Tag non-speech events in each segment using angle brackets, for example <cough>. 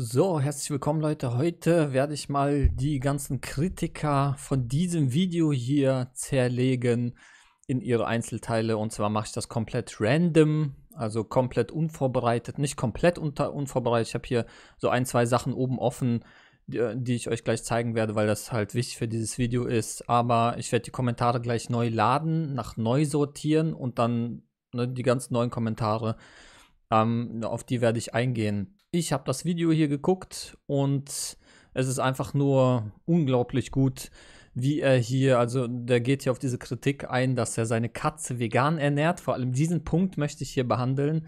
So, herzlich willkommen Leute. Heute werde ich mal die ganzen Kritiker von diesem Video hier zerlegen in ihre Einzelteile. Und zwar mache ich das komplett random, also komplett unvorbereitet. Nicht komplett unter unvorbereitet. Ich habe hier so ein, zwei Sachen oben offen, die, die ich euch gleich zeigen werde, weil das halt wichtig für dieses Video ist. Aber ich werde die Kommentare gleich neu laden, nach neu sortieren und dann ne, die ganzen neuen Kommentare, ähm, auf die werde ich eingehen. Ich habe das Video hier geguckt und es ist einfach nur unglaublich gut, wie er hier, also der geht hier auf diese Kritik ein, dass er seine Katze vegan ernährt. Vor allem diesen Punkt möchte ich hier behandeln.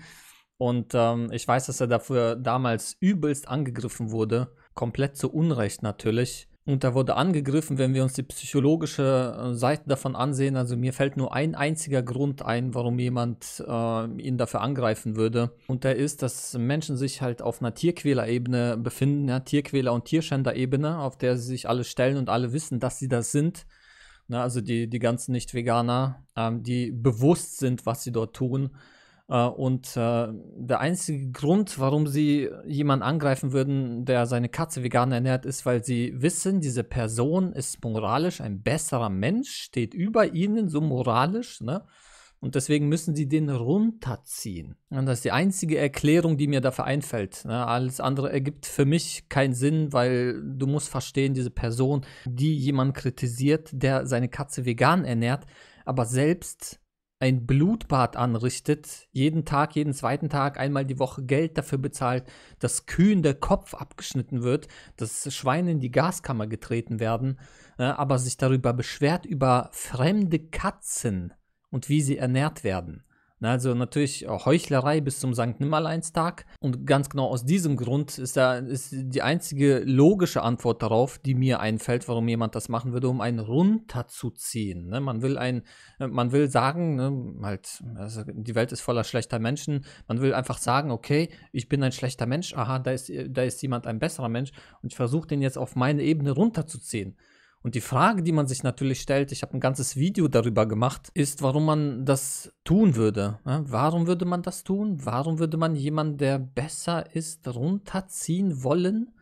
Und ähm, ich weiß, dass er dafür damals übelst angegriffen wurde. Komplett zu Unrecht natürlich und da wurde angegriffen, wenn wir uns die psychologische äh, Seite davon ansehen. Also mir fällt nur ein einziger Grund ein, warum jemand äh, ihn dafür angreifen würde. Und der ist, dass Menschen sich halt auf einer Tierquälerebene befinden, ja, Tierquäler- und Tierschänderebene, auf der sie sich alle stellen und alle wissen, dass sie das sind. Na, ne, also die, die ganzen Nicht-Veganer, ähm, die bewusst sind, was sie dort tun. Äh, und äh, der einzige Grund, warum sie jemanden angreifen würden, der seine Katze vegan ernährt, ist, weil sie wissen, diese Person ist moralisch ein besserer Mensch, steht über ihnen so moralisch, ne? Und deswegen müssen sie den runterziehen. Und das ist die einzige Erklärung, die mir dafür einfällt. Ne? Alles andere ergibt für mich keinen Sinn, weil du musst verstehen, diese Person, die jemand kritisiert, der seine Katze vegan ernährt, aber selbst ein Blutbad anrichtet, jeden Tag, jeden zweiten Tag, einmal die Woche Geld dafür bezahlt, dass Kühen der Kopf abgeschnitten wird, dass Schweine in die Gaskammer getreten werden, äh, aber sich darüber beschwert über fremde Katzen und wie sie ernährt werden. Ne, also natürlich äh, Heuchlerei bis zum St. Nimmerleinstag. Und ganz genau aus diesem Grund ist da ist die einzige logische Antwort darauf, die mir einfällt, warum jemand das machen würde, um einen runterzuziehen. Ne? Man will ein, äh, man will sagen, ne, halt, also die Welt ist voller schlechter Menschen. Man will einfach sagen, okay, ich bin ein schlechter Mensch, aha, da ist, äh, da ist jemand ein besserer Mensch und ich versuche den jetzt auf meine Ebene runterzuziehen. Und die Frage, die man sich natürlich stellt, ich habe ein ganzes Video darüber gemacht, ist, warum man das tun würde. Warum würde man das tun? Warum würde man jemanden, der besser ist, runterziehen wollen?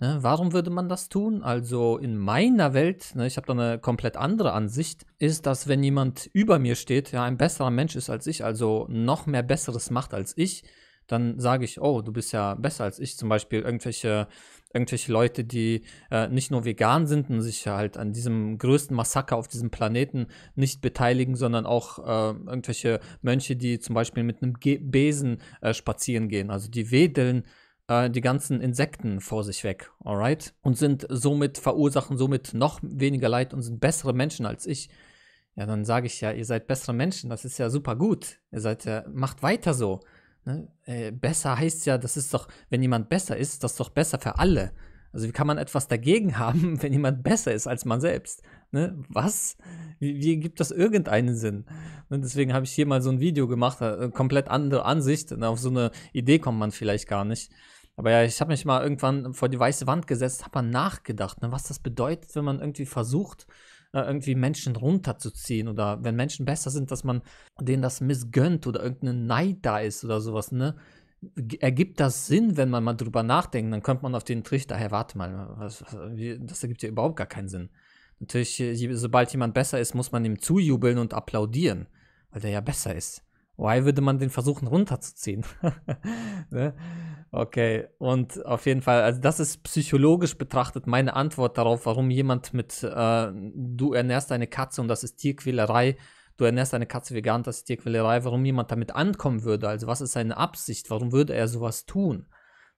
Ne? Warum würde man das tun? Also in meiner Welt, ne, ich habe da eine komplett andere Ansicht, ist, dass wenn jemand über mir steht, ja, ein besserer Mensch ist als ich, also noch mehr Besseres macht als ich, dann sage ich, oh, du bist ja besser als ich. Zum Beispiel irgendwelche irgendwelche Leute, die äh, nicht nur vegan sind und sich halt an diesem größten Massaker auf diesem Planeten nicht beteiligen, sondern auch äh, irgendwelche Mönche, die zum Beispiel mit einem Ge Besen äh, spazieren gehen. Also die wedeln äh, die ganzen Insekten vor sich weg, alright? Und sind somit, verursachen somit noch weniger Leid und sind bessere Menschen als ich. Ja, dann sage ich ja, ihr seid bessere Menschen, das ist ja super gut. Ihr seid ja, macht weiter so. Ne? Äh, besser heißt ja, das ist doch, wenn jemand besser ist, das ist doch besser für alle. Also wie kann man etwas dagegen <laughs> haben, wenn jemand besser ist als man selbst? Ne? Was? Wie, wie, gibt das irgendeinen Sinn? Und ne, deswegen habe ich hier mal so ein Video gemacht, äh, komplett andere Ansicht. Und ne? auf so eine Idee kommt man vielleicht gar nicht. Aber ja, ich habe mich mal irgendwann vor die weiße Wand gesetzt, habe mal nachgedacht, ne, was das bedeutet, wenn man irgendwie versucht, äh, irgendwie Menschen runterzuziehen oder wenn Menschen besser sind, dass man denen das missgönnt oder irgendein Neid da ist oder sowas, ne? ergibt das Sinn, wenn man mal drüber nachdenkt, dann kommt man auf den Trichter, hey, warte mal, was, das ergibt ja überhaupt gar keinen Sinn. Natürlich, sobald jemand besser ist, muss man ihm zujubeln und applaudieren, weil der ja besser ist. Why würde man den versuchen runterzuziehen? <laughs> ne? Okay, und auf jeden Fall, also das ist psychologisch betrachtet meine Antwort darauf, warum jemand mit äh, du ernährst eine Katze und das ist Tierquälerei, du ernährst eine Katze vegan, das ist Tierquälerei, warum jemand damit ankommen würde. Also was ist seine Absicht? Warum würde er sowas tun?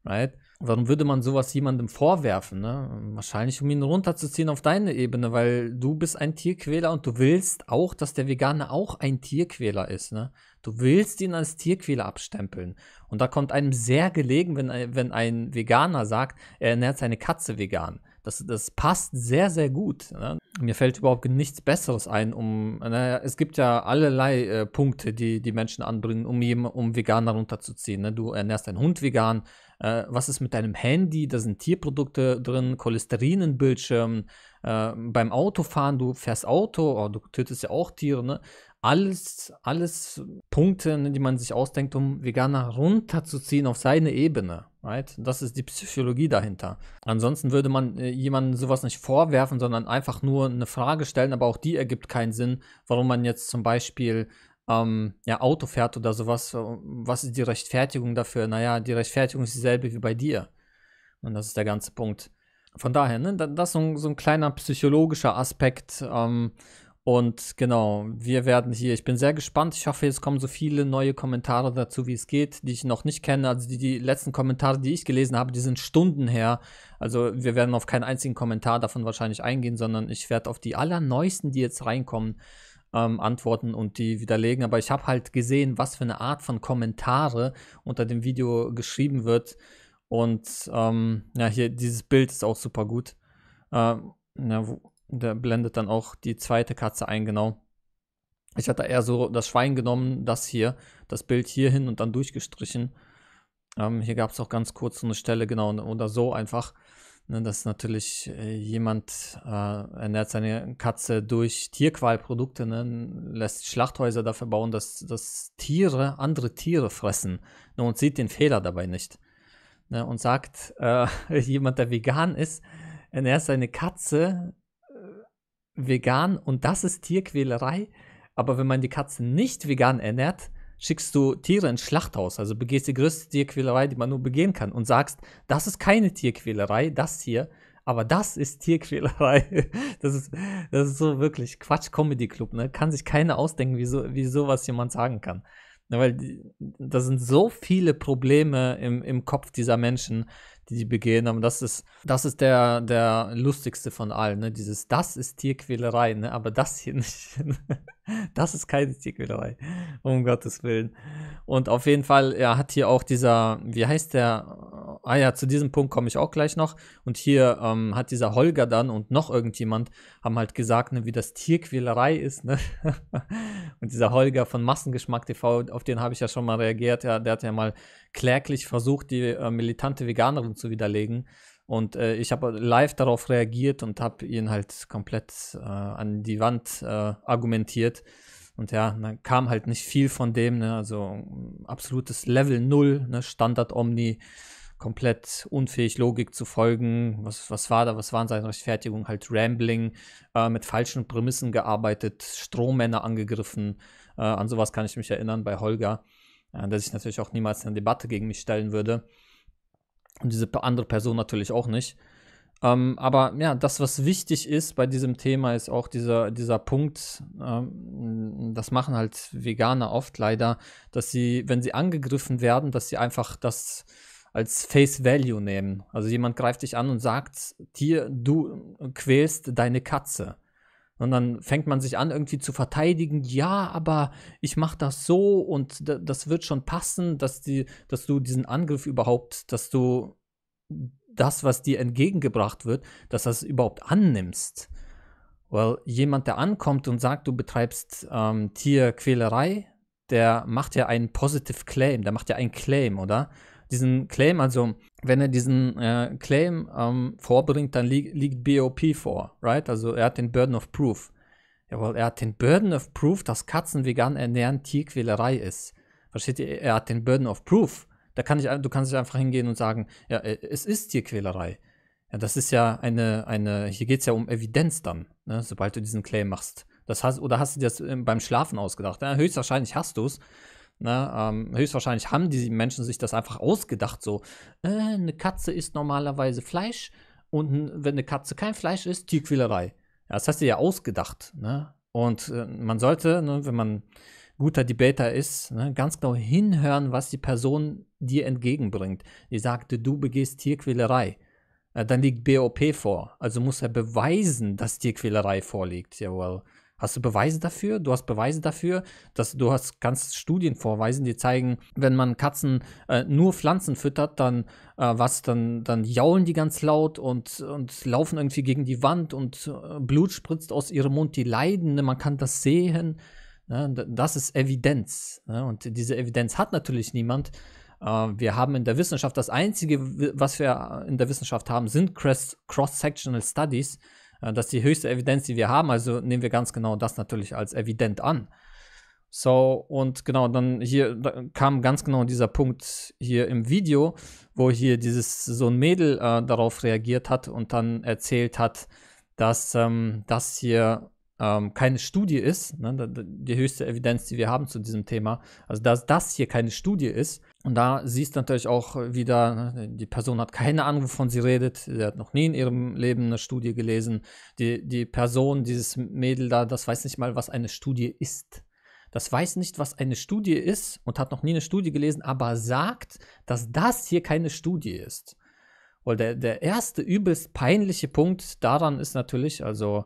Right? Warum würde man sowas jemandem vorwerfen? Ne? Wahrscheinlich, um ihn runterzuziehen auf deine Ebene, weil du bist ein Tierquäler und du willst auch, dass der Veganer auch ein Tierquäler ist. Ne? Du willst ihn als Tierquäler abstempeln. Und da kommt einem sehr gelegen, wenn, wenn ein Veganer sagt, er ernährt seine Katze vegan. Das, das passt sehr, sehr gut. Ne? Mir fällt überhaupt nichts Besseres ein, um, naja, ne, es gibt ja allerlei äh, Punkte, die die Menschen anbringen, um, um Veganer runterzuziehen. Ne? Du ernährst deinen Hund vegan, äh, was ist mit deinem Handy, da sind Tierprodukte drin, Cholesterin in Bildschirmen, äh, beim Autofahren, du fährst Auto, oh, du tötest ja auch Tiere, ne? Alles, alles Punkte, ne, die man sich ausdenkt, um Veganer runterzuziehen auf seine Ebene. Right? Das ist die Psychologie dahinter. Ansonsten würde man äh, jemandem sowas nicht vorwerfen, sondern einfach nur eine Frage stellen, aber auch die ergibt keinen Sinn, warum man jetzt zum Beispiel ähm, ja, Auto fährt oder sowas, äh, was ist die Rechtfertigung dafür? Naja, die Rechtfertigung ist dieselbe wie bei dir. Und das ist der ganze Punkt. Von daher, ne, das ist so ein, so ein kleiner psychologischer Aspekt. Ähm, und genau, wir werden hier, ich bin sehr gespannt. Ich hoffe, es kommen so viele neue Kommentare dazu, wie es geht, die ich noch nicht kenne. Also die, die letzten Kommentare, die ich gelesen habe, die sind Stunden her. Also wir werden auf keinen einzigen Kommentar davon wahrscheinlich eingehen, sondern ich werde auf die allerneuesten, die jetzt reinkommen, ähm, antworten und die widerlegen. Aber ich habe halt gesehen, was für eine Art von Kommentare unter dem Video geschrieben wird. Und ähm, ja, hier dieses Bild ist auch super gut. Ähm, ja, wo, der blendet dann auch die zweite Katze ein, genau. Ich hatte eher so das Schwein genommen, das hier, das Bild hier hin und dann durchgestrichen. Ähm, hier gab es auch ganz kurz so eine Stelle, genau, oder so einfach. Ne, dass natürlich äh, jemand äh, ernährt seine Katze durch Tierqualprodukte, ne, lässt Schlachthäuser dafür bauen, dass, dass Tiere andere Tiere fressen ne, und sieht den Fehler dabei nicht. Ne, und sagt, äh, <laughs> jemand, der vegan ist, ernährt seine Katze äh, vegan und das ist Tierquälerei. Aber wenn man die Katze nicht vegan ernährt, schickst du Tiere ins Schlachthaus, also begehst die größte Tierquälerei, die man nur begehen kann und sagst, das ist keine Tierquälerei, das hier, aber das ist Tierquälerei. <laughs> Das ist, das ist so wirklich Quatsch-Comedy-Club, ne? Kann sich keiner ausdenken, wie, so, wie sowas jemand sagen kann. Ne, weil da sind so viele Probleme im, im Kopf dieser Menschen, die die begehen haben. Das ist, das ist der, der lustigste von allen, ne? Dieses, das ist Tierquälerei, ne? Aber das hier nicht. <laughs> Ne? Das ist keine Tierquälerei, um Gottes Willen. Und auf jeden Fall, er hat hier auch dieser, wie heißt der? Ah ja, zu diesem Punkt komme ich auch gleich noch. Und hier ähm, hat dieser Holger dann und noch irgendjemand haben halt gesagt, ne, wie das Tierquälerei ist. Ne? <laughs> und dieser Holger von Massengeschmack TV, auf den habe ich ja schon mal reagiert. Ja, der hat ja mal kläglich versucht, die äh, militante Veganerin zu widerlegen. Und äh, ich habe live darauf reagiert und habe ihn halt komplett äh, an die Wand äh, argumentiert. Und ja, dann kam halt nicht viel von dem, ne? also mm, absolutes Level 0, ne? Standard Omni, komplett unfähig, Logik zu folgen. Was, was war da, was waren seine Rechtfertigungen? Halt Rambling, äh, mit falschen Prämissen gearbeitet, Strohmänner angegriffen. Äh, an sowas kann ich mich erinnern bei Holger, äh, dass ich natürlich auch niemals eine Debatte gegen mich stellen würde. Und diese andere Person natürlich auch nicht. Ähm, aber ja, das, was wichtig ist bei diesem Thema, ist auch dieser, dieser Punkt, ähm, das machen halt Veganer oft leider, dass sie, wenn sie angegriffen werden, dass sie einfach das als Face Value nehmen. Also jemand greift dich an und sagt, dir, du quälst deine Katze. Und dann fängt man sich an, irgendwie zu verteidigen, ja, aber ich mache das so und das wird schon passen, dass, die, dass du diesen Angriff überhaupt, dass du das, was dir entgegengebracht wird, dass das überhaupt annimmst. Well, jemand, der ankommt und sagt, du betreibst ähm, Tierquälerei, der macht ja einen Positive Claim, der macht ja einen Claim, oder? diesen Claim, also wenn er diesen äh, Claim ähm, vorbringt, dann li liegt BOP vor, right? Also er hat den Burden of Proof. Jawohl, er hat den Burden of Proof, dass Katzen vegan ernähren Tierquälerei ist. Versteht ihr? Er hat den Burden of Proof. Da kann ich, du kannst einfach hingehen und sagen, ja, äh, es ist Tierquälerei. Ja, das ist ja eine, eine, hier geht es ja um Evidenz dann, ne, sobald du diesen Claim machst. Das heißt, oder hast du dir das äh, beim Schlafen ausgedacht? Ja, höchstwahrscheinlich hast du es, Ne? Ähm, höchstwahrscheinlich haben die Menschen sich das einfach ausgedacht, so, äh, eine Katze isst normalerweise Fleisch und wenn eine Katze kein Fleisch isst, Tierquälerei. Ja, das hast du ja ausgedacht. Ne? Und äh, man sollte, ne, wenn man guter Debater ist, ne, ganz genau hinhören, was die Person dir entgegenbringt. Die sagte, du begehst Tierquälerei. Äh, dann liegt BOP vor. Also muss er beweisen, dass Tierquälerei vorliegt. Jawohl. Well. Hast du Beweise dafür? Du hast Beweise dafür, dass du hast kannst Studien vorweisen, die zeigen, wenn man Katzen äh, nur Pflanzen füttert, dann äh, was, dann, dann jaulen die ganz laut und, und laufen irgendwie gegen die Wand und äh, Blut spritzt aus ihrem Mund, die leiden, ne? man kann das sehen. Ne? Das ist Evidenz. Ne? Und diese Evidenz hat natürlich niemand. Äh, wir haben in der Wissenschaft das Einzige, was wir in der Wissenschaft haben, sind Cross-Sectional Studies. Äh, das ist die höchste Evidenz, die wir haben, also nehmen wir ganz genau das natürlich als evident an. So, und genau, dann hier da kam ganz genau dieser Punkt hier im Video, wo hier dieses so ein Mädel äh, darauf reagiert hat und dann erzählt hat, dass ähm, das hier ähm, keine Studie ist, ne, die höchste Evidenz, die wir haben zu diesem Thema, also dass das hier keine Studie ist, und da siehst du natürlich auch wieder, ne, die Person hat keine Ahnung, wovon sie redet, sie hat noch nie in ihrem Leben eine Studie gelesen. Die, die Person, dieses Mädel da, das weiß nicht mal, was eine Studie ist. Das weiß nicht, was eine Studie ist und hat noch nie eine Studie gelesen, aber sagt, dass das hier keine Studie ist. Weil der, der erste übelst peinliche Punkt daran ist natürlich, also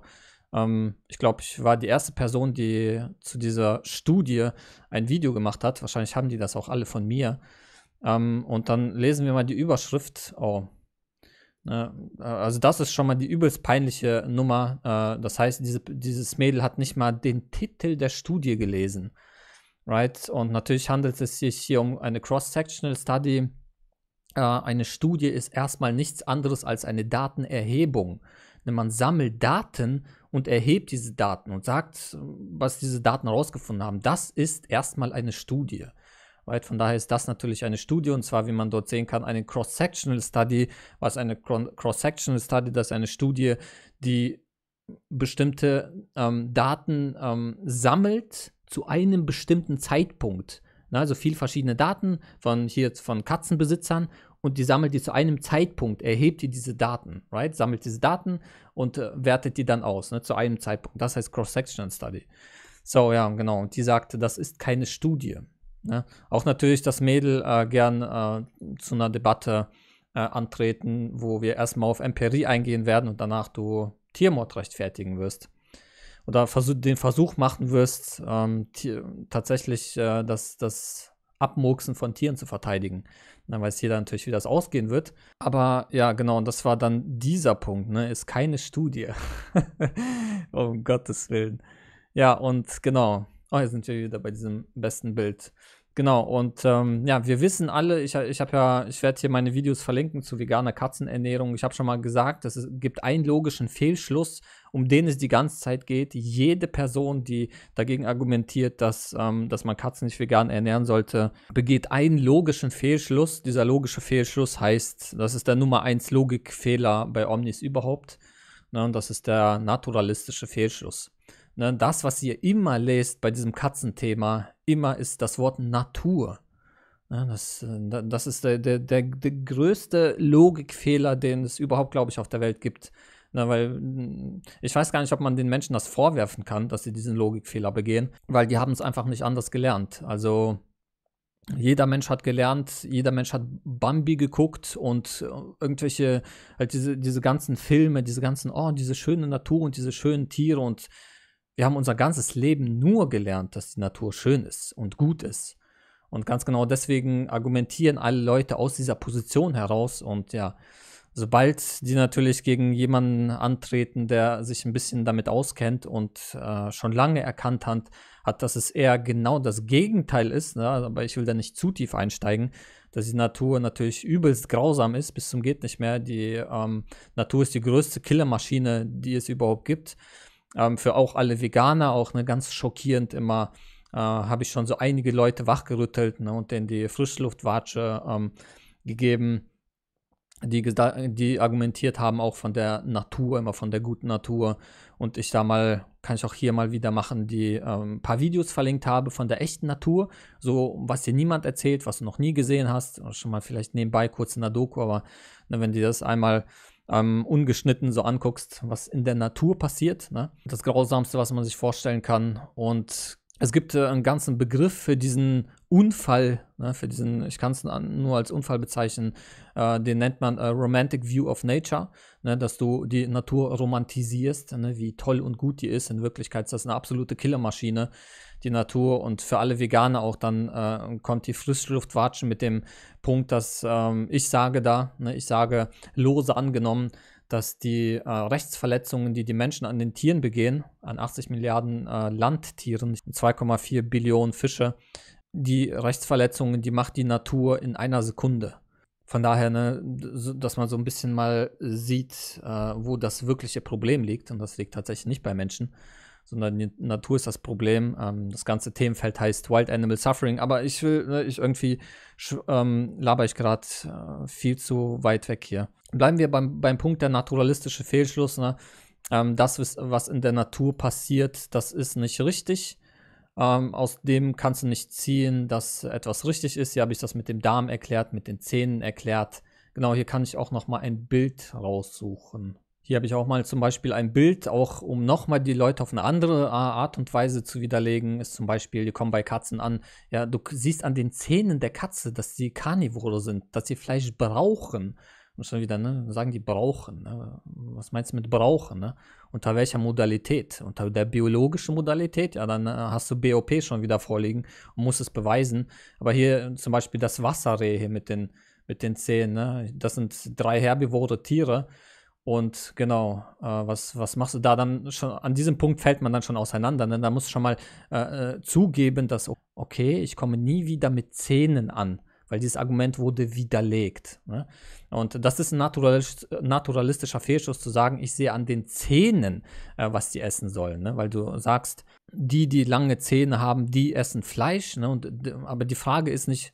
ähm, ich glaube, ich war die erste Person, die zu dieser Studie ein Video gemacht hat. Wahrscheinlich haben die das auch alle von mir. Ähm, und dann lesen wir mal die Überschrift. Oh. Ne? Äh, also das ist schon mal die übelst peinliche Nummer. Äh, das heißt, diese, dieses Mädel hat nicht mal den Titel der Studie gelesen. Right? Und natürlich handelt es sich hier um eine Cross-Sectional Study. Äh, eine Studie ist erstmal nichts anderes als eine Datenerhebung. Ne, man sammelt Daten und erhebt diese Daten und sagt, was diese Daten herausgefunden haben. Das ist erstmal eine Studie. Right? Von daher ist das natürlich eine Studie und zwar, wie man dort sehen kann, eine Cross-Sectional Study. Was eine Cross-Sectional Study? Das ist eine Studie, die bestimmte ähm, Daten ähm, sammelt zu einem bestimmten Zeitpunkt. Ne? Also viel verschiedene Daten von hier von Katzenbesitzern und die sammelt die zu einem Zeitpunkt, erhebt die diese Daten, right? Sammelt diese Daten und äh, wertet die dann aus, ne? Zu einem Zeitpunkt. Das heißt cross section Study. So, ja, genau. Und die sagte, das ist keine Studie. Ne? Auch natürlich das Mädel äh, gern äh, zu einer Debatte äh, antreten, wo wir erstmal auf Empirie eingehen werden und danach du Tiermord rechtfertigen wirst oder den Versuch machen wirst, ähm, tatsächlich äh, das, das Abmurksen von Tieren zu verteidigen. Dann weiß jeder natürlich, wie das ausgehen wird. Aber ja, genau, und das war dann dieser Punkt, ne? Ist keine Studie. <laughs> um Gottes Willen. Ja, und genau. Oh, jetzt sind wir wieder bei diesem besten Bild. Genau, und ähm, ja, wir wissen alle, ich, ich habe ja, ich werde hier meine Videos verlinken zu veganer Katzenernährung. Ich habe schon mal gesagt, es gibt einen logischen Fehlschluss, um den es die ganze Zeit geht. Jede Person, die dagegen argumentiert, dass, ähm, dass man Katzen nicht vegan ernähren sollte, begeht einen logischen Fehlschluss. Dieser logische Fehlschluss heißt, das ist der Nummer 1 Logikfehler bei Omnis überhaupt. Ne, und das ist der naturalistische Fehlschluss. Ne, das, was ihr immer lest bei diesem Katzenthema, immer ist das Wort Natur. Ne, das, äh, das ist der, der, der, der größte Logikfehler, den es überhaupt, glaube ich, auf der Welt gibt. Na, ne, weil mm, ich weiß gar nicht, ob man den Menschen das vorwerfen kann, dass sie diesen Logikfehler begehen, weil die haben es einfach nicht anders gelernt. Also jeder Mensch hat gelernt, jeder Mensch hat Bambi geguckt und äh, irgendwelche, halt diese, diese ganzen Filme, diese ganzen, oh, diese schöne Natur und diese schönen Tiere und wir haben unser ganzes Leben nur gelernt, dass die Natur schön ist und gut ist. Und ganz genau deswegen argumentieren alle Leute aus dieser Position heraus. Und ja, sobald die natürlich gegen jemanden antreten, der sich ein bisschen damit auskennt und äh, schon lange erkannt hat, hat, dass es eher genau das Gegenteil ist, ne? aber ich will da nicht zu tief einsteigen, dass die Natur natürlich übelst grausam ist, bis zum geht nicht mehr. Die ähm, Natur ist die größte Killermaschine, die es überhaupt gibt ähm, für auch alle Veganer auch ne, ganz schockierend immer. Äh, Habe ich schon so einige Leute wachgerüttelt ne, und denen die Frischluftwatsche ähm, gegeben, die, die argumentiert haben, auch von der Natur, immer von der guten Natur. Und ich da mal, kann ich auch hier mal wieder machen, die ein ähm, paar Videos verlinkt habe von der echten Natur. So, was dir niemand erzählt, was du noch nie gesehen hast. Schon mal vielleicht nebenbei kurz in der Doku, aber ne, wenn dir das einmal ähm, ungeschnitten so anguckst, was in der Natur passiert. Ne? Das Grausamste, was man sich vorstellen kann. Und es gibt äh, einen ganzen Begriff für diesen Unfall, ne, für diesen, ich kann es nur als Unfall bezeichnen, äh, den nennt man äh, Romantic View of Nature, ne, dass du die Natur romantisierst, ne, wie toll und gut die ist. In Wirklichkeit ist das eine absolute Killermaschine, die Natur und für alle Veganer auch dann äh, kommt die watschen mit dem Punkt, dass ähm, ich sage da, ne, ich sage lose angenommen, dass die äh, Rechtsverletzungen, die die Menschen an den Tieren begehen, an 80 Milliarden äh, Landtieren, 2,4 Billionen Fische, die Rechtsverletzungen, die macht die Natur in einer Sekunde. Von daher, ne, dass man so ein bisschen mal sieht, äh, wo das wirkliche Problem liegt. Und das liegt tatsächlich nicht bei Menschen, sondern die Natur ist das Problem. Ähm, das ganze Themenfeld heißt Wild Animal Suffering, aber ich will, ne, ich irgendwie ähm, laber ich gerade äh, viel zu weit weg hier. Bleiben wir beim, beim Punkt der naturalistische Fehlschluss. Ne? Ähm, das, was in der Natur passiert, das ist nicht richtig. Ähm, aus dem kannst du nicht ziehen, dass etwas richtig ist. Hier habe ich das mit dem Darm erklärt, mit den Zähnen erklärt. Genau, hier kann ich auch noch mal ein Bild raussuchen. Hier habe ich auch mal zum Beispiel ein Bild, auch um nochmal die Leute auf eine andere äh, Art und Weise zu widerlegen, ist zum Beispiel, die kommen bei Katzen an, ja, du siehst an den Zähnen der Katze, dass sie Karnivore sind, dass sie Fleisch brauchen. Und schon wieder, ne, sagen die brauchen. Ne? Was meinst du mit brauchen, ne? Unter welcher Modalität? Unter der biologischen Modalität? Ja, dann äh, hast du BOP schon wieder vorliegen und musst es beweisen. Aber hier äh, zum Beispiel das Wasserreh hier mit den, mit den Zähnen, ne? Das sind drei herbivore Tiere und genau, äh, was, was machst du da dann schon? An diesem Punkt fällt man dann schon auseinander. Ne? Da musst du schon mal äh, äh zugeben, dass, okay, ich komme nie wieder mit Zähnen an, weil dieses Argument wurde widerlegt. Ne? Und das ist ein naturalis naturalistischer Fehlschluss, zu sagen, ich sehe an den Zähnen, äh, was sie essen sollen, ne? weil du sagst, die, die lange Zähne haben, die essen Fleisch. Ne? Und, aber die Frage ist nicht,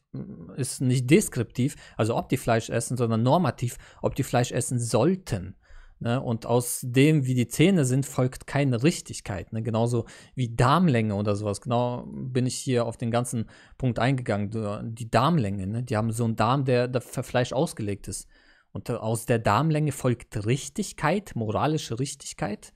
ist nicht deskriptiv, also ob die Fleisch essen, sondern normativ, ob die Fleisch essen sollten. Ne? Und aus dem, wie die Zähne sind, folgt keine Richtigkeit. Ne? Genauso wie Darmlänge oder sowas. Genau bin ich hier auf den ganzen Punkt eingegangen. Die Darmlänge, ne? die haben so einen Darm, der, der für Fleisch ausgelegt ist. Und aus der Darmlänge folgt Richtigkeit, moralische Richtigkeit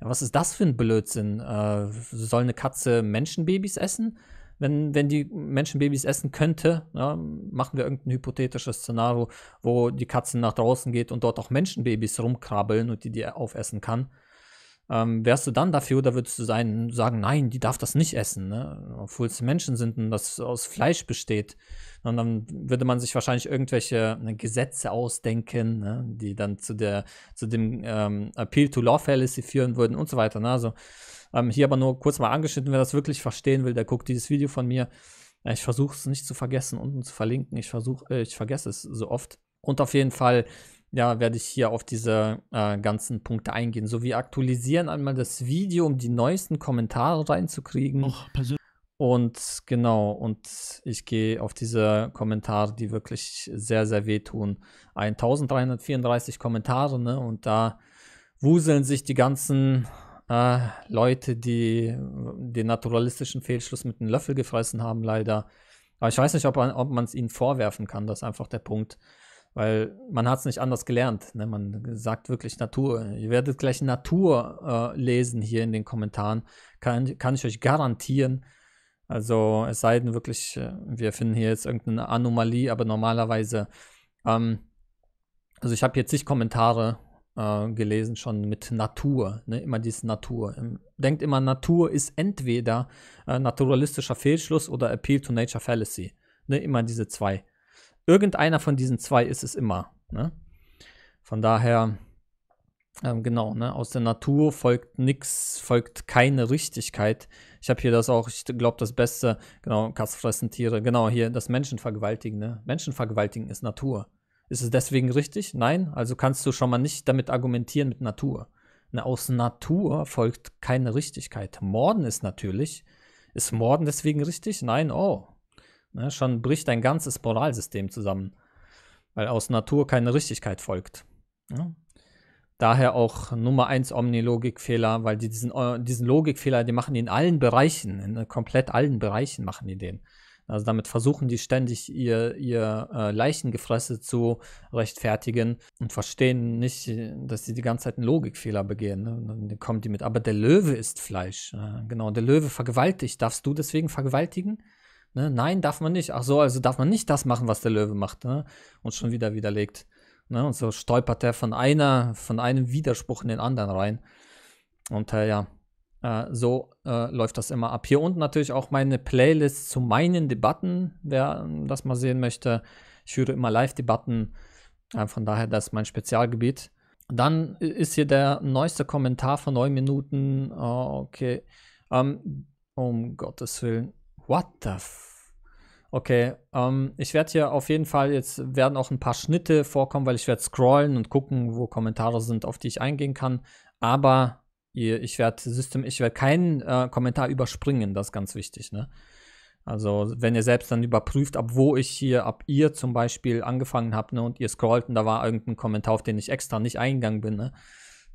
ja, was ist das für ein Blödsinn? Äh, soll eine Katze Menschenbabys essen? Wenn, wenn die Menschenbabys essen könnte, ja, machen wir irgendein hypothetisches Szenario, wo die Katze nach draußen geht und dort auch Menschenbabys rumkrabbeln und die die aufessen kann. Ähm, wärst du dann dafür oder würdest du sein, sagen, nein, die darf das nicht essen, ne? obwohl es Menschen sind und das aus Fleisch besteht? Und dann würde man sich wahrscheinlich irgendwelche ne, Gesetze ausdenken, ne? die dann zu, der, zu dem ähm, Appeal to Law Fallacy führen würden und so weiter. Ne? Also ähm, hier aber nur kurz mal angeschnitten, wer das wirklich verstehen will, der guckt dieses Video von mir. Äh, ich versuche es nicht zu vergessen, unten zu verlinken. Ich, versuch, äh, ich vergesse es so oft. Und auf jeden Fall ja, werde ich hier auf diese äh, ganzen Punkte eingehen. So, wir aktualisieren einmal das Video, um die neuesten Kommentare reinzukriegen. Och, und genau, und ich gehe auf diese Kommentare, die wirklich sehr, sehr wehtun. 1334 Kommentare, ne? Und da wuseln sich die ganzen äh, Leute, die den naturalistischen Fehlschluss mit einem Löffel gefressen haben, leider. Aber ich weiß nicht, ob, ob man es ihnen vorwerfen kann. Das ist einfach der Punkt weil man hat es nicht anders gelernt. Ne? Man sagt wirklich Natur. Ihr werdet gleich Natur äh, lesen hier in den Kommentaren. Kann, kann ich euch garantieren. Also es sei denn wirklich, äh, wir finden hier jetzt irgendeine Anomalie, aber normalerweise, ähm, also ich habe hier zig Kommentare äh, gelesen schon mit Natur, ne? immer dieses Natur. Ähm, denkt immer, Natur ist entweder äh, naturalistischer Fehlschluss oder Appeal to Nature Fallacy. Ne? Immer diese zwei irgendeiner von diesen zwei ist es immer. Ne? Von daher, ähm, genau, ne? aus der Natur folgt nichts, folgt keine Richtigkeit. Ich habe hier das auch, ich glaube, das Beste, genau, Kassfressen Tiere, genau, hier das Menschenvergewaltigen. Ne? Menschenvergewaltigen ist Natur. Ist es deswegen richtig? Nein, also kannst du schon mal nicht damit argumentieren mit Natur. Ne? Aus Natur folgt keine Richtigkeit. Morden ist natürlich. Ist Morden deswegen richtig? Nein, oh, Ne? Schon bricht dein ganzes Moralsystem zusammen, weil aus Natur keine Richtigkeit folgt. Ne? Daher auch Nummer 1 Omni-Logikfehler, weil die diesen, äh, diesen Logikfehler, die machen die in allen Bereichen, in äh, komplett allen Bereichen machen die den. Also damit versuchen die ständig ihr, ihr äh, Leichengefresse zu rechtfertigen und verstehen nicht, äh, dass sie die ganze Zeit einen Logikfehler begehen. Ne? Dann kommen die mit, aber der Löwe ist Fleisch. Äh, genau, der Löwe vergewaltigt. Darfst du deswegen vergewaltigen? Ne? Nein, darf man nicht. Ach so, also darf man nicht das machen, was der Löwe macht. Ne? Und schon wieder widerlegt. Ne? Und so stolpert er von einer, von einem Widerspruch in den anderen rein. Und äh, ja, äh, so äh, läuft das immer ab. Hier unten natürlich auch meine Playlist zu meinen Debatten, wer ähm, das mal sehen möchte. Ich führe immer Live-Debatten. Äh, von daher, das ist mein Spezialgebiet. Dann äh, ist hier der neueste Kommentar von neun Minuten. Oh, okay. Um, ähm, um Gottes Willen. What the f Okay, ähm, ich werde hier auf jeden Fall, jetzt werden auch ein paar Schnitte vorkommen, weil ich werde scrollen und gucken, wo Kommentare sind, auf die ich eingehen kann. Aber ich werde System, ich werde keinen äh, Kommentar überspringen, das ist ganz wichtig, ne? Also, wenn ihr selbst dann überprüft, ab wo ich hier, ab ihr zum Beispiel angefangen habt, ne, und ihr scrollt und da war irgendein Kommentar, auf den ich extra nicht eingegangen bin, ne,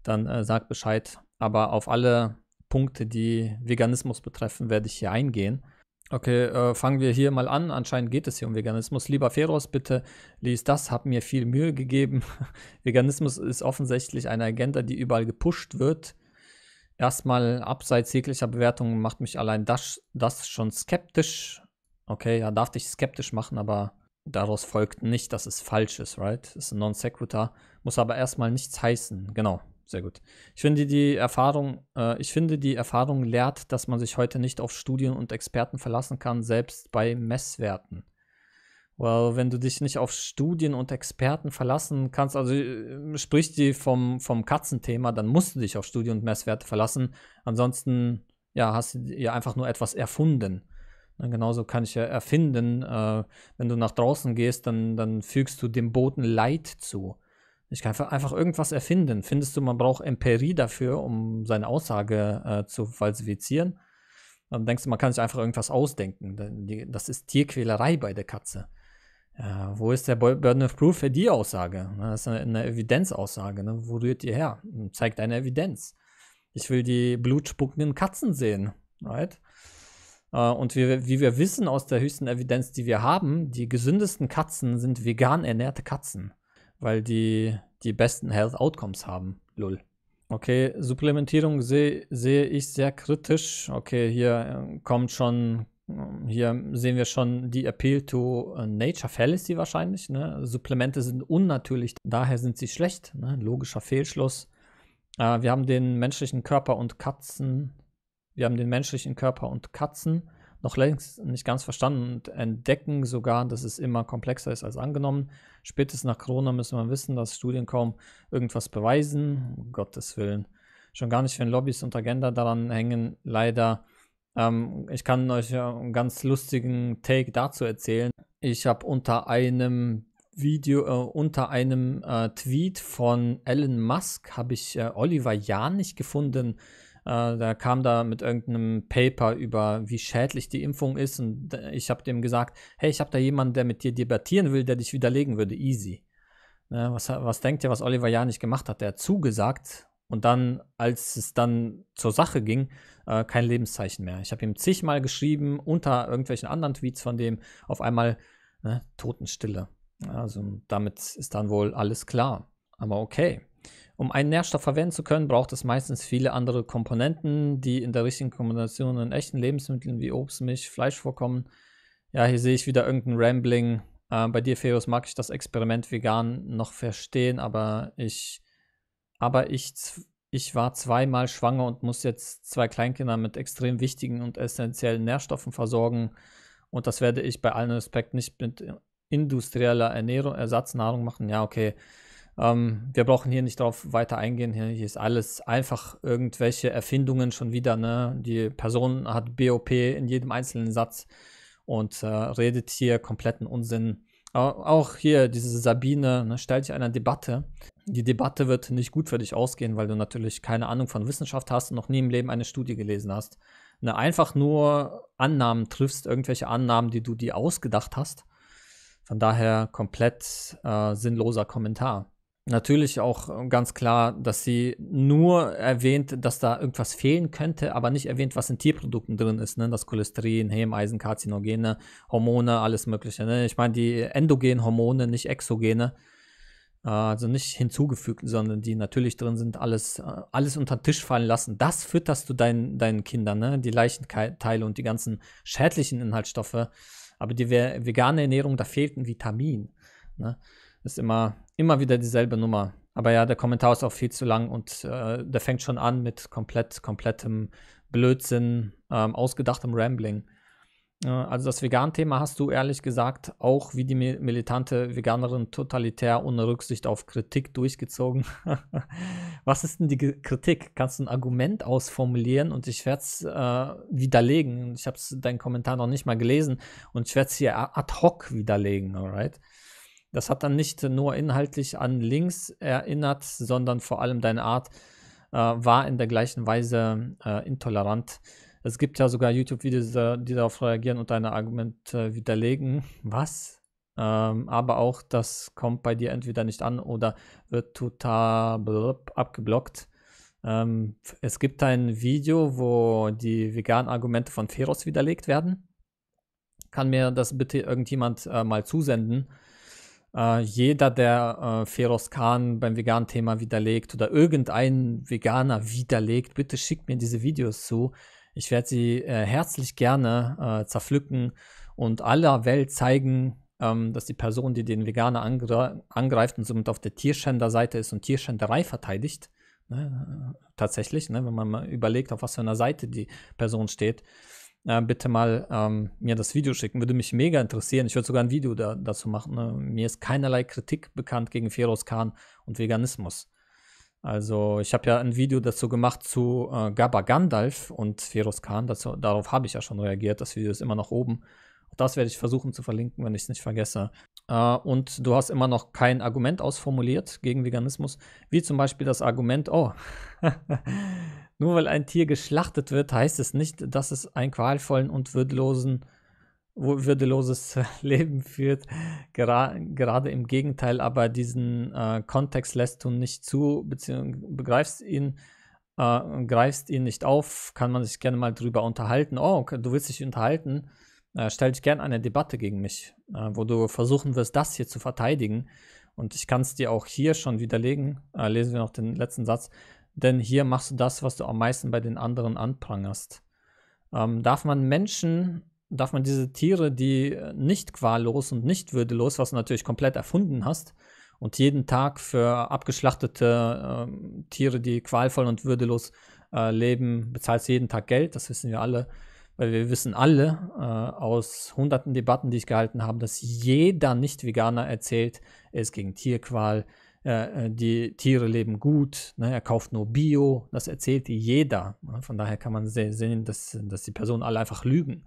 dann äh, sagt Bescheid. Aber auf alle Punkte, die Veganismus betreffen, werde ich hier eingehen. Okay, äh, fangen wir hier mal an. Anscheinend geht es hier um Veganismus. Lieber Feros, bitte lies das, hab mir viel Mühe gegeben. <laughs> Veganismus ist offensichtlich eine Agenda, die überall gepusht wird. Erstmal abseits jeglicher Bewertungen macht mich allein das, das schon skeptisch. Okay, ja, darf dich skeptisch machen, aber daraus folgt nicht, dass es falsch ist, right? Es Ist ein Non-Sequitur, muss aber erstmal nichts heißen, genau sehr gut. Ich finde die Erfahrung, äh, ich finde die Erfahrung lehrt, dass man sich heute nicht auf Studien und Experten verlassen kann, selbst bei Messwerten. Well, wenn du dich nicht auf Studien und Experten verlassen kannst, also äh, sprich die vom, vom Katzenthema, dann musst du dich auf Studien und Messwerte verlassen. Ansonsten ja, hast du ja einfach nur etwas erfunden. Und ne, genauso kann ich ja erfinden, äh, wenn du nach draußen gehst, dann, dann fügst du dem Boden Leid zu. Ich kann einfach irgendwas erfinden. Findest du, man braucht Empirie dafür, um seine Aussage äh, zu falsifizieren? Dann denkst du, man kann sich einfach irgendwas ausdenken. Das ist Tierquälerei bei der Katze. Äh, wo ist der Burden of Proof für die Aussage? Das ist eine, Evidenzaussage. Ne? Wo rührt ihr her? Hm, zeigt eine Evidenz. Ich will die blutspuckenden Katzen sehen. Right? Äh, und wie, wie wir wissen aus der höchsten Evidenz, die wir haben, die gesündesten Katzen sind vegan ernährte Katzen weil die die besten Health Outcomes haben. Lull. Okay, Supplementierung sehe ich sehr kritisch. Okay, hier äh, kommt schon, äh, hier sehen wir schon die Appeal to äh, Nature Fallacy wahrscheinlich. Ne? Supplemente sind unnatürlich, daher sind sie schlecht. Ne? Logischer Fehlschluss. Äh, wir haben den menschlichen Körper und Katzen. Wir haben den menschlichen Körper und Katzen noch längst nicht ganz verstanden und entdecken sogar, dass es immer komplexer ist als angenommen. Spätestens nach Corona müssen wir wissen, dass Studien kaum irgendwas beweisen. Um Gottes Willen. Schon gar nicht, wenn Lobbys und Agenda daran hängen. Leider, ähm, ich kann euch einen ganz lustigen Take dazu erzählen. Ich habe unter einem Video, äh, unter einem äh, Tweet von Elon Musk, habe ich äh, Oliver nicht gefunden, äh, der kam da mit irgendeinem Paper über, wie schädlich die Impfung ist. Und äh, ich habe dem gesagt, hey, ich habe da jemanden, der mit dir debattieren will, der dich widerlegen würde. Easy. Ne, was, was denkt ihr, was Oliver ja nicht gemacht hat? Der hat zugesagt und dann, als es dann zur Sache ging, äh, kein Lebenszeichen mehr. Ich habe ihm zigmal geschrieben, unter irgendwelchen anderen Tweets von dem, auf einmal ne, Totenstille. Also damit ist dann wohl alles klar. Aber okay. Um einen Nährstoff verwenden zu können, braucht es meistens viele andere Komponenten, die in der richtigen Kombination in echten Lebensmitteln wie Obst, Milch, Fleisch vorkommen. Ja, hier sehe ich wieder irgendein Rambling. Äh, bei dir, Feos, mag ich das Experiment vegan noch verstehen, aber ich, aber ich, ich war zweimal schwanger und muss jetzt zwei Kleinkinder mit extrem wichtigen und essentiellen Nährstoffen versorgen. Und das werde ich bei allem Respekt nicht mit industrieller Ernährung, Ersatznahrung machen. Ja, okay ähm, wir brauchen hier nicht darauf weiter eingehen. Hier, ist alles einfach irgendwelche Erfindungen schon wieder. Ne? Die Person hat BOP in jedem einzelnen Satz und äh, redet hier kompletten Unsinn. Auch hier diese Sabine ne, stellt sich einer Debatte. Die Debatte wird nicht gut für dich ausgehen, weil du natürlich keine Ahnung von Wissenschaft hast und noch nie im Leben eine Studie gelesen hast. Ne, einfach nur Annahmen triffst, irgendwelche Annahmen, die du dir ausgedacht hast. Von daher komplett äh, sinnloser Kommentar natürlich auch äh, ganz klar, dass sie nur erwähnt, dass da irgendwas fehlen könnte, aber nicht erwähnt, was in Tierprodukten drin ist, ne? Das Cholesterin, Hemeisen, Karzinogene, Hormone, alles Mögliche. Ne? Ich meine, die endogenen Hormone, nicht exogene. Äh, also nicht hinzugefügt, sondern die natürlich drin sind, alles, äh, alles unter den Tisch fallen lassen. Das fütterst du dein, deinen Kindern, ne? die Leichenteile und die ganzen schädlichen Inhaltsstoffe. Aber die vegane Ernährung, da fehlt ein Vitamin. Ne? Ist immer, immer wieder dieselbe Nummer. Aber ja, der Kommentar ist auch viel zu lang und äh, der fängt schon an mit komplett, komplettem Blödsinn, ähm, ausgedachtem Rambling. Äh, also das Vegan-Thema hast du ehrlich gesagt auch wie die militante Veganerin totalitär ohne Rücksicht auf Kritik durchgezogen. <laughs> Was ist denn die Kritik? Kannst du ein Argument ausformulieren und ich werde es äh, widerlegen. Ich habe deinen Kommentar noch nicht mal gelesen und ich werde es hier ad hoc widerlegen, alright? Das hat dann nicht nur inhaltlich an Links erinnert, sondern vor allem deine Art äh, war in der gleichen Weise äh, intolerant. Es gibt ja sogar YouTube-Videos, äh, die darauf reagieren und deine Argumente äh, widerlegen. Was? Ähm, aber auch das kommt bei dir entweder nicht an oder wird total abgeblockt. Ähm, es gibt ein Video, wo die veganen Argumente von Feros widerlegt werden. Kann mir das bitte irgendjemand äh, mal zusenden? äh, jeder, der äh, Feroz Khan beim veganen Thema widerlegt oder irgendein Veganer widerlegt, bitte schickt mir diese Videos zu. Ich werde sie äh, herzlich gerne äh, zerpflücken und aller Welt zeigen, ähm, dass die Person, die den Veganer angre angreift und somit auf der Tierschänderseite ist und Tierschänderei verteidigt, ne, tatsächlich, ne, wenn man mal überlegt, auf was für einer Seite die Person steht, äh, bitte mal ähm, mir das Video schicken. Würde mich mega interessieren. Ich würde sogar ein Video da, dazu machen. Ne? Mir ist keinerlei Kritik bekannt gegen Feroz Khan und Veganismus. Also ich habe ja ein Video dazu gemacht zu äh, Gaba Gandalf und Feroz Khan. Dazu, darauf habe ich ja schon reagiert. Das Video ist immer noch oben. Auch das werde ich versuchen zu verlinken, wenn ich es nicht vergesse. Uh, und du hast immer noch kein Argument ausformuliert gegen Veganismus, wie zum Beispiel das Argument, oh, <laughs> nur weil ein Tier geschlachtet wird, heißt es nicht, dass es ein qualvollen und würdelosen, würdeloses <laughs> Leben führt. Gera gerade im Gegenteil, aber diesen äh, Kontext lässt du nicht zu, beziehungsweise begreifst ihn. Äh, greifst ihn nicht auf, kann man sich gerne mal drüber unterhalten. Oh, okay, du willst dich unterhalten äh, stell dich gern eine Debatte gegen mich, äh, wo du versuchen wirst, das hier zu verteidigen. Und ich kann es dir auch hier schon widerlegen. Äh, lesen wir noch den letzten Satz. Denn hier machst du das, was du am meisten bei den anderen anprangerst. Ähm, darf man Menschen, darf man diese Tiere, die äh, nicht quallos und nicht würdelos, was du natürlich komplett erfunden hast, und jeden Tag für abgeschlachtete ähm, Tiere, die qualvoll und würdelos äh, leben, bezahlst du jeden Tag Geld, das wissen wir alle. Weil wir wissen alle äh, aus hunderten Debatten, die ich gehalten habe, dass jeder Nicht-Veganer erzählt, er ist gegen Tierqual, äh, äh die Tiere leben gut, ne, er kauft nur Bio, das erzählt jeder. Ne? Von daher kann man sehen, dass, dass die Personen alle einfach lügen.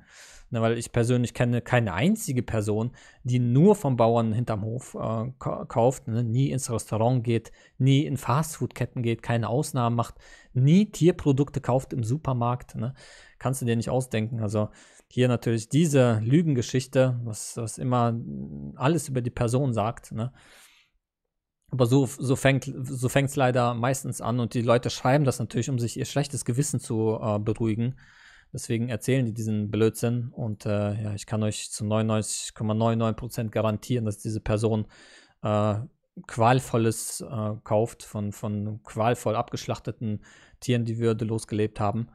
Ne? Weil ich persönlich kenne keine einzige Person, die nur vom Bauern hinterm Hof äh, kauft, ne? nie ins Restaurant geht, nie in Fastfood-Ketten geht, keine Ausnahmen macht, nie Tierprodukte kauft im Supermarkt. Ne? kannst du dir nicht ausdenken. Also hier natürlich diese Lügengeschichte, was, was immer alles über die Person sagt, ne? Aber so, so fängt so leider meistens an und die Leute schreiben das natürlich, um sich ihr schlechtes Gewissen zu äh, beruhigen. Deswegen erzählen die diesen Blödsinn und äh, ja, ich kann euch zu 99,99% ,99 garantieren, dass diese Person äh, qualvolles äh, kauft von, von qualvoll abgeschlachteten Tieren, die würdelos gelebt haben.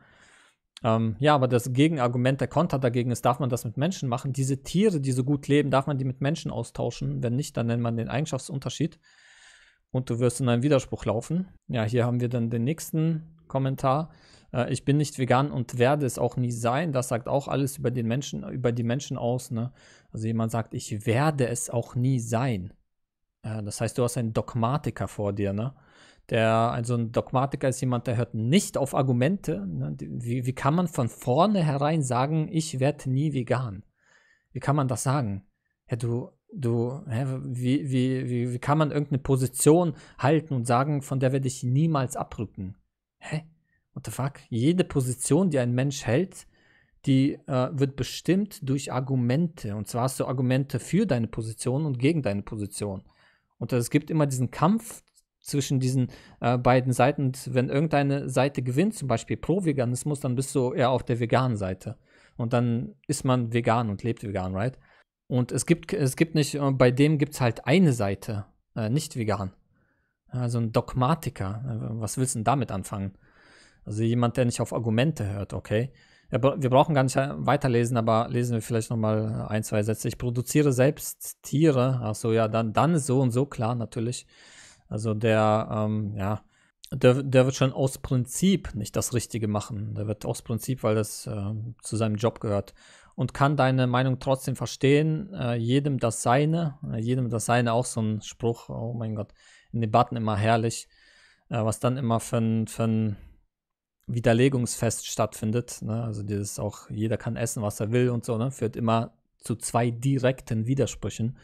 Ähm, ja, aber das Gegenargument, der Konter dagegen ist, darf man das mit Menschen machen? Diese Tiere, die so gut leben, darf man die mit Menschen austauschen? Wenn nicht, dann nennt man den Eigenschaftsunterschied und du wirst in einen Widerspruch laufen. Ja, hier haben wir dann den nächsten Kommentar. Äh, ich bin nicht vegan und werde es auch nie sein. Das sagt auch alles über den Menschen, über die Menschen aus. Ne? Also jemand sagt, ich werde es auch nie sein. Äh, das heißt, du hast einen Dogmatiker vor dir, ne? Der, also ein Dogmatiker ist jemand, der hört nicht auf Argumente. Ne? Wie, wie kann man von vornherein sagen, ich werde nie vegan? Wie kann man das sagen? Ja, du, du, hä, wie, wie, wie, wie kann man irgendeine Position halten und sagen, von der werde ich niemals abrücken? Hä? What the fuck? Jede Position, die ein Mensch hält, die äh, wird bestimmt durch Argumente. Und zwar hast du Argumente für deine Position und gegen deine Position. Und es gibt immer diesen Kampf zwischen diesen äh, beiden Seiten. Und wenn irgendeine Seite gewinnt, zum Beispiel Pro-Veganismus, dann bist du eher auf der veganen Seite. Und dann ist man vegan und lebt vegan, right? Und es gibt, es gibt nicht, äh, bei dem gibt es halt eine Seite, äh, nicht vegan. Also ein Dogmatiker. Äh, was willst du denn damit anfangen? Also jemand, der nicht auf Argumente hört, okay? Wir brauchen gar nicht äh, weiterlesen, aber lesen wir vielleicht nochmal ein, zwei Sätze. Ich produziere selbst Tiere. Achso, ja, dann, dann ist so und so klar natürlich. Also der, ähm, ja, der, der wird schon aus Prinzip nicht das Richtige machen. Der wird aus Prinzip, weil das äh, zu seinem Job gehört. Und kann deine Meinung trotzdem verstehen. Äh, jedem das Seine. Äh, jedem das Seine, auch so ein Spruch. Oh mein Gott, in Debatten immer herrlich. Äh, was dann immer für ein, für ein Widerlegungsfest stattfindet. Ne? Also dieses auch, jeder kann essen, was er will und so. Ne? Führt immer zu zwei direkten Widersprüchen.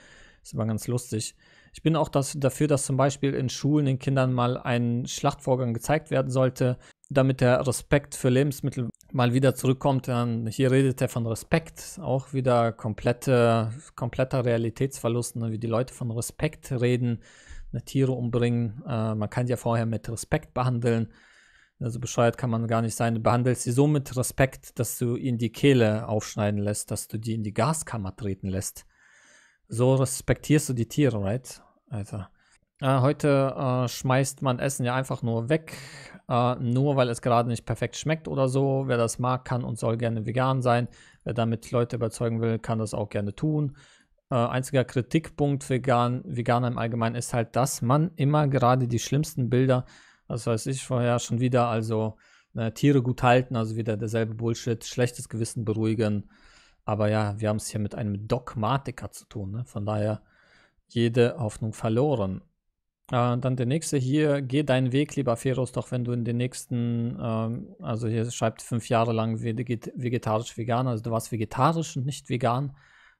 Ist immer ganz lustig. Ich bin auch das, dafür, dass zum Beispiel in Schulen den Kindern mal ein Schlachtvorgang gezeigt werden sollte, damit der Respekt für Lebensmittel mal wieder zurückkommt. Dann, hier redet er von Respekt, auch wieder komplette, kompletter Realitätsverlust, ne, wie die Leute von Respekt reden, ne, Tiere umbringen. Äh, man kann ja vorher mit Respekt behandeln. Also bescheuert kann man gar nicht sein. Du behandelst sie so mit Respekt, dass du ihnen die Kehle aufschneiden lässt, dass du die in die Gaskammer treten lässt. So respektierst du die Tiere, right? Alter. Äh, heute äh, schmeißt man Essen ja einfach nur weg, äh, nur weil es gerade nicht perfekt schmeckt oder so. Wer das mag, kann und soll gerne vegan sein. Wer damit Leute überzeugen will, kann das auch gerne tun. Äh, einziger Kritikpunkt vegan, Veganer im Allgemeinen ist halt, dass man immer gerade die schlimmsten Bilder, das weiß ich vorher schon wieder, also ne, Tiere gut halten, also wieder derselbe Bullshit, schlechtes Gewissen beruhigen, aber ja, wir haben es hier mit einem Dogmatiker zu tun. Ne? Von daher jede Hoffnung verloren. Äh, dann der nächste hier, geh deinen Weg, lieber Ferus, doch wenn du in den nächsten, ähm, also hier schreibt fünf Jahre lang vegetarisch-vegan, also du warst vegetarisch und nicht vegan.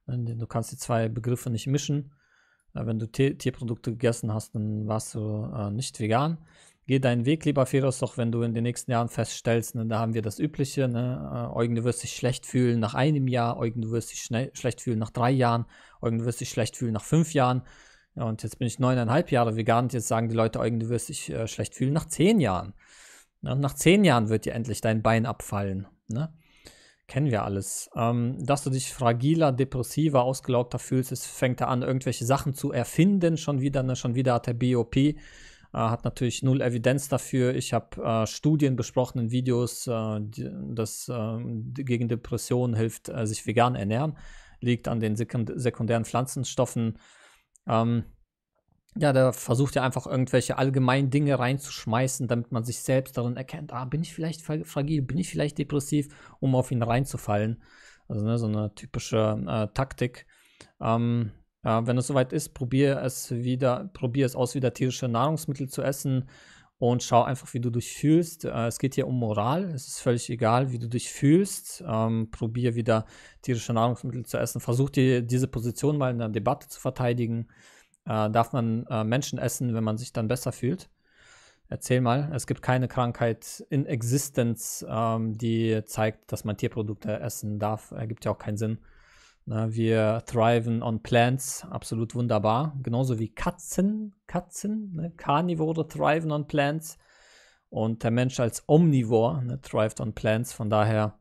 Du kannst die zwei Begriffe nicht mischen. Äh, wenn du Tierprodukte gegessen hast, dann warst du äh, nicht vegan. Geh deinen Weg, lieber Feros, doch wenn du in den nächsten Jahren feststellst, ne, da haben wir das Übliche, ne, äh, Eugen, du wirst dich schlecht fühlen nach einem Jahr, Eugen, du wirst dich schnell, schlecht fühlen nach drei Jahren, Eugen, du wirst dich schlecht fühlen nach fünf Jahren. Ja, und jetzt bin ich neuneinhalb Jahre vegan und jetzt sagen die Leute, Eugen, du wirst dich äh, schlecht fühlen nach zehn Jahren. Ja, nach zehn Jahren wird dir endlich dein Bein abfallen. Ne? Kennen wir alles. Ähm, dass du dich fragiler, depressiver, ausgelaugter fühlst, es fängt er an, irgendwelche Sachen zu erfinden. Schon wieder, ne? schon wieder hat der BOP äh, hat natürlich null Evidenz dafür. Ich habe äh, Studien besprochen in Videos, äh, die, dass gegen Depressionen hilft, sich vegan ernähren. Liegt an den sekundären Pflanzenstoffen. Ähm, ja, da versucht er einfach irgendwelche allgemeinen Dinge reinzuschmeißen, damit man sich selbst darin erkennt, ah, bin ich vielleicht fragil, bin ich vielleicht depressiv, um auf ihn reinzufallen. Also ne, so eine typische äh, Taktik. Ähm, äh, wenn es soweit ist, probier es wieder, probier es aus, wieder tierische Nahrungsmittel zu essen und schau einfach, wie du dich fühlst. Äh, es geht hier um Moral. Es ist völlig egal, wie du dich fühlst. Ähm, probier wieder tierische Nahrungsmittel zu essen. Versuch dir diese Position mal in der Debatte zu verteidigen. Äh, darf man äh, Menschen essen, wenn man sich dann besser fühlt? Erzähl mal, es gibt keine Krankheit in Existenz, ähm, die zeigt, dass man Tierprodukte essen darf. Ergibt ja auch keinen Sinn. Na, wir thriven on plants, absolut wunderbar. Genauso wie Katzen, Katzen, ne? Carnivore thriven on plants. Und der Mensch als Omnivore ne, thrived on plants. Von daher,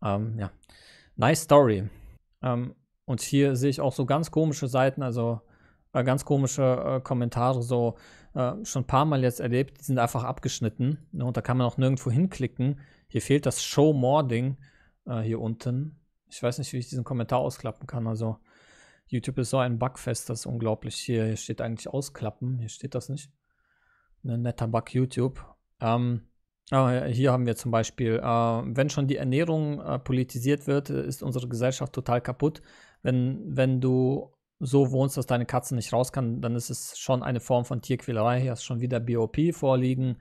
ähm, ja, nice story. Ähm, und hier sehe ich auch so ganz komische Seiten, also äh, ganz komische äh, Kommentare, so äh, schon ein paar Mal jetzt erlebt, die sind einfach abgeschnitten. Ne, und da kann man auch nirgendwo hinklicken. Hier fehlt das Show More Ding äh, hier unten. Ich weiß nicht, wie ich diesen Kommentar ausklappen kann. Also YouTube ist so ein Bugfest, das ist unglaublich. Hier, hier steht eigentlich ausklappen, hier steht das nicht. Ein ne, netter Bug YouTube. Ähm, ah, hier haben wir zum Beispiel, äh, wenn schon die Ernährung äh, politisiert wird, ist unsere Gesellschaft total kaputt. Wenn, wenn du so wohnst, dass deine Katze nicht raus kann, dann ist es schon eine Form von Tierquälerei. Hier hast schon wieder BOP vorliegen.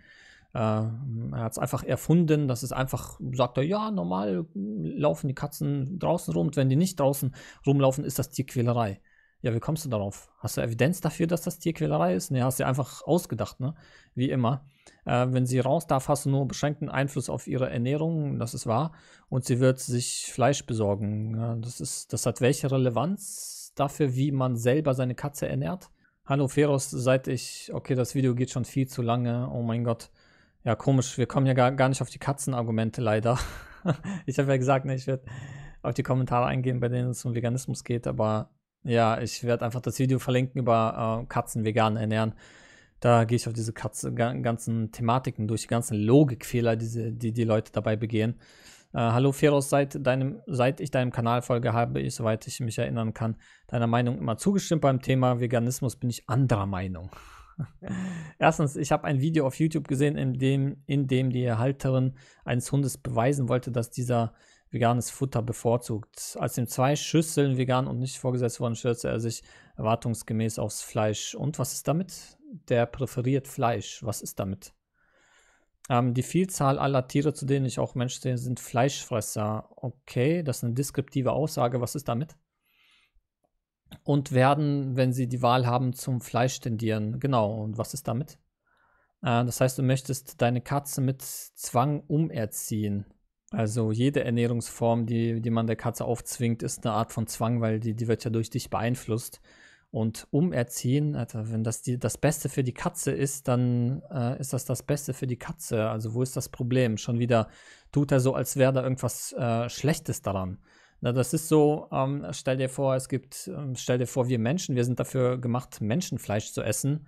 Äh, er hat es einfach erfunden, dass es einfach, sagt ja, normal laufen die Katzen draußen rum. Und wenn die nicht draußen rumlaufen, ist das Tierquälerei. Ja, wie kommst du darauf? Hast du Evidenz dafür, dass das Tierquälerei ist? Ne, hast du einfach ausgedacht, ne? Wie immer. Äh, wenn sie raus darf, hast du nur beschränkten Einfluss auf ihre Ernährung, das ist wahr. Und sie wird sich Fleisch besorgen. Ja, das, ist, das hat welche Relevanz dafür, wie man selber seine Katze ernährt? Hallo Feros, seit ich. Okay, das Video geht schon viel zu lange. Oh mein Gott. Ja, komisch, wir kommen ja gar, gar nicht auf die Katzenargumente leider. <laughs> ich habe ja gesagt, ne, ich werde auf die Kommentare eingehen, bei denen es um Veganismus geht, aber ja, ich werde einfach das Video verlinken über äh, Katzen vegan ernähren. Da gehe ich auf diese Katze, ganzen Thematiken durch, die ganzen Logikfehler, die die, die Leute dabei begehen. Äh, Hallo Feros, seit, deinem, seit ich deinem Kanal folge, habe ich, soweit ich mich erinnern kann, deiner Meinung immer zugestimmt beim Thema Veganismus, bin ich anderer Meinung. Erstens, ich habe ein Video auf YouTube gesehen, in dem, in dem die Halterin eines Hundes beweisen wollte, dass dieser veganes Futter bevorzugt. Als ihm zwei Schüsseln vegan und nicht vorgesetzt wurden, stürzte er sich erwartungsgemäß aufs Fleisch. Und was ist damit? Der präferiert Fleisch. Was ist damit? Ähm, die Vielzahl aller Tiere, zu denen ich auch Mensch sehe, sind Fleischfresser. Okay, das ist eine deskriptive Aussage. Was ist damit? und werden, wenn sie die Wahl haben, zum Fleisch tendieren. Genau, und was ist damit? Äh, das heißt, du möchtest deine Katze mit Zwang umerziehen. Also jede Ernährungsform, die, die man der Katze aufzwingt, ist eine Art von Zwang, weil die, die wird ja durch dich beeinflusst. Und umerziehen, also wenn das die, das Beste für die Katze ist, dann äh, ist das das Beste für die Katze. Also wo ist das Problem? Schon wieder tut er so, als wäre da irgendwas äh, Schlechtes daran. Na, das ist so, ähm, stell dir vor, es gibt, ähm, stell dir vor, wir Menschen, wir sind dafür gemacht, Menschenfleisch zu essen.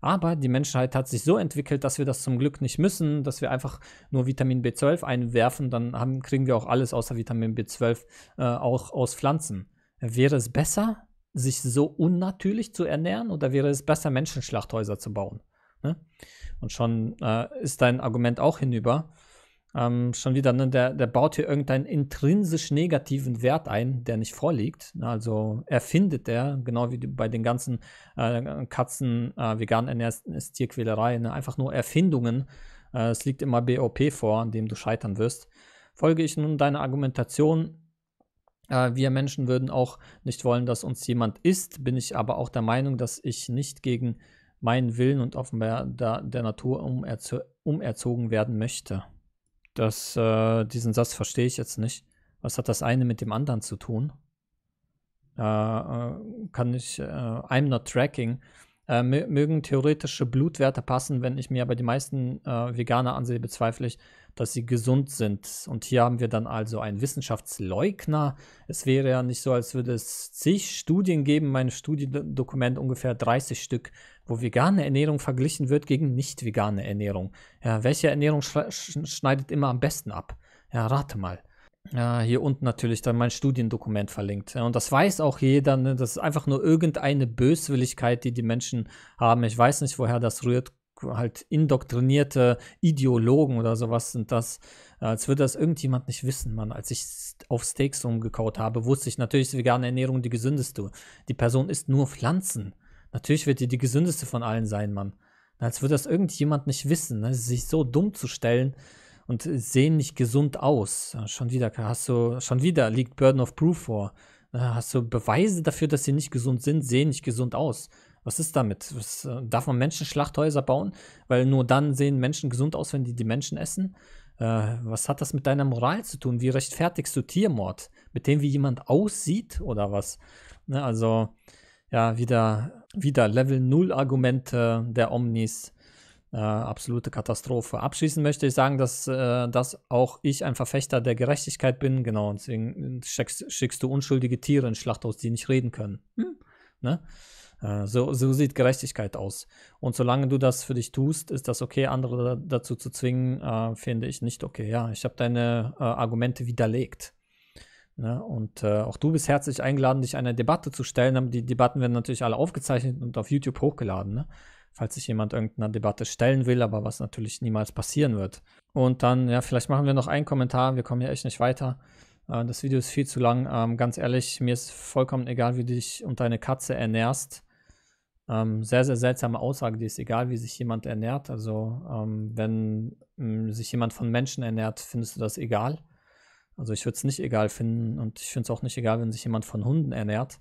Aber die Menschheit hat sich so entwickelt, dass wir das zum Glück nicht müssen, dass wir einfach nur Vitamin B12 einwerfen, dann haben, kriegen wir auch alles außer Vitamin B12 äh, auch aus Pflanzen. Wäre es besser, sich so unnatürlich zu ernähren oder wäre es besser, Menschenschlachthäuser zu bauen? Ne? Und schon äh, ist dein Argument auch hinüber. Ähm, schon wieder, ne? der, der baut hier irgendeinen intrinsisch negativen Wert ein, der nicht vorliegt. Ne, also erfindet er, genau wie bei den ganzen äh, Katzen, äh, vegan ernährten ist Tierquälerei, ne? einfach nur Erfindungen. Äh, es liegt immer BOP vor, an dem du scheitern wirst. Folge ich nun deiner Argumentation, äh, wir Menschen würden auch nicht wollen, dass uns jemand isst, bin ich aber auch der Meinung, dass ich nicht gegen meinen Willen und offenbar der, der Natur umerzo umerzogen werden möchte. Das, äh, diesen Satz verstehe ich jetzt nicht. Was hat das eine mit dem anderen zu tun? Äh, äh kann ich, äh, I'm not tracking. Äh, mögen theoretische Blutwerte passen, wenn ich mir aber die meisten äh, Veganer ansehe, bezweifle ich, dass sie gesund sind. Und hier haben wir dann also einen Wissenschaftsleugner. Es wäre ja nicht so, als würde es zig Studien geben, mein Studiendokument ungefähr 30 Stück, wo vegane Ernährung verglichen wird gegen nicht vegane Ernährung. Ja, welche Ernährung schneidet immer am besten ab? Ja, rate mal. Ja, hier unten natürlich dann mein Studiendokument verlinkt. Ja, und das weiß auch jeder. Ne? Das ist einfach nur irgendeine Böswilligkeit, die die Menschen haben. Ich weiß nicht, woher das rührt halt indoktrinierte Ideologen oder sowas sind das. Äh, als würde das irgendjemand nicht wissen, Mann. Als ich auf Steaks umgekaut habe, wusste ich natürlich, ist vegane Ernährung die gesündeste. Die Person isst nur Pflanzen. Natürlich wird die die gesündeste von allen sein, Mann. Als würde das irgendjemand nicht wissen, ne? sich so dumm zu stellen und sehen nicht gesund aus. Schon wieder hast du, schon wieder liegt Burden of Proof vor. Äh, hast du Beweise dafür, dass sie nicht gesund sind, sehen nicht gesund aus. Was ist damit? Was, äh, darf man Menschen Schlachthäuser bauen? Weil nur dann sehen Menschen gesund aus, wenn die die Menschen essen. Äh, was hat das mit deiner Moral zu tun? Wie rechtfertigst du Tiermord? Mit dem, wie jemand aussieht oder was? Ne, also, ja, wieder, wieder Level 0 Argumente der Omnis. Äh, absolute Katastrophe. Abschließend möchte ich sagen, dass, äh, dass auch ich ein Verfechter der Gerechtigkeit bin. Genau, deswegen äh, schickst, schickst du unschuldige Tiere ins Schlachthaus, die nicht reden können. Hm? Ne? Äh, so, so sieht Gerechtigkeit aus. Und solange du das für dich tust, ist das okay. Andere dazu zu zwingen, äh, finde ich nicht okay. Ja, ich habe deine äh, Argumente widerlegt. Ne? Und äh, auch du bist herzlich eingeladen, dich einer Debatte zu stellen. Aber die Debatten werden natürlich alle aufgezeichnet und auf YouTube hochgeladen. Ne? Falls sich jemand irgendeiner Debatte stellen will, aber was natürlich niemals passieren wird. Und dann, ja, vielleicht machen wir noch einen Kommentar. Wir kommen hier echt nicht weiter. Äh, das Video ist viel zu lang. Ähm, ganz ehrlich, mir ist vollkommen egal, wie du dich und deine Katze ernährst ähm, sehr, sehr seltsame Aussage, die ist egal, wie sich jemand ernährt. Also ähm, wenn mh, hm, sich jemand von Menschen ernährt, findest du das egal. Also ich würde es nicht egal finden und ich finde es auch nicht egal, wenn sich jemand von Hunden ernährt.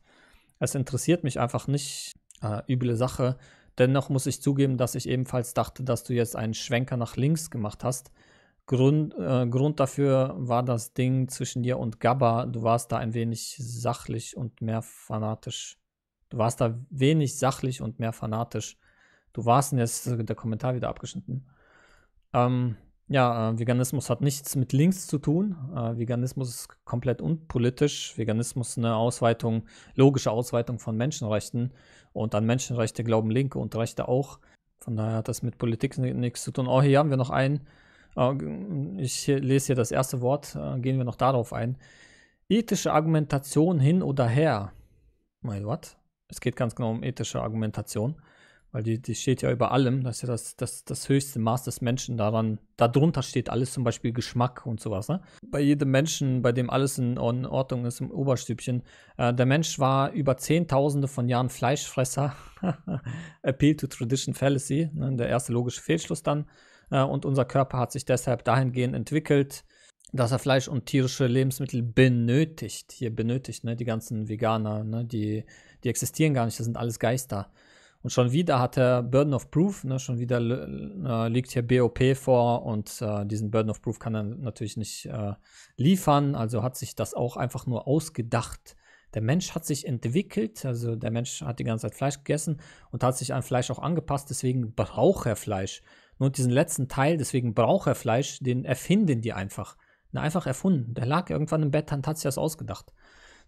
Es interessiert mich einfach nicht, äh, üble Sache. Dennoch muss ich zugeben, dass ich ebenfalls dachte, dass du jetzt einen Schwenker nach links gemacht hast. Grund, äh, Grund dafür war das Ding zwischen dir und Gabba. Du warst da ein wenig sachlich und mehr fanatisch. Du warst da wenig sachlich und mehr fanatisch. Du warst, und jetzt ist der Kommentar wieder abgeschnitten. Ähm, ja, äh, Veganismus hat nichts mit links zu tun. Äh, Veganismus ist komplett unpolitisch. Veganismus ist eine Ausweitung, logische Ausweitung von Menschenrechten. Und an Menschenrechte glauben Linke und Rechte auch. Von daher hat das mit Politik nichts zu tun. Oh, hier haben wir noch einen. Äh, ich lese hier das erste Wort. Äh, gehen wir noch darauf ein. Ethische Argumentation hin oder her. Mein, what? es geht ganz genau um ethische Argumentation, weil die, die steht ja über allem. Das ist ja das, das, das höchste Maß des Menschen daran. Darunter steht alles zum Beispiel Geschmack und sowas. Ne? Bei jedem Menschen, bei dem alles in Ordnung ist im Oberstübchen, äh, der Mensch war über Zehntausende von Jahren Fleischfresser. <laughs> Appeal to Tradition Fallacy, ne? der erste logische Fehlschluss dann. Äh, und unser Körper hat sich deshalb dahingehend entwickelt, dass er Fleisch und tierische Lebensmittel benötigt. Hier benötigt, ne? Die ganzen Veganer, ne? Die die existieren gar nicht, das sind alles Geister. Und schon wieder hat er Burden of Proof, ne, schon wieder äh, liegt hier BOP vor und äh, diesen Burden of Proof kann er natürlich nicht äh, liefern, also hat sich das auch einfach nur ausgedacht. Der Mensch hat sich entwickelt, also der Mensch hat die ganze Zeit Fleisch gegessen und hat sich an Fleisch auch angepasst, deswegen braucht er Fleisch. Nur diesen letzten Teil, deswegen braucht er Fleisch, den erfinden die einfach. einfach erfunden. Der lag irgendwann im Bett und hat sich das ausgedacht.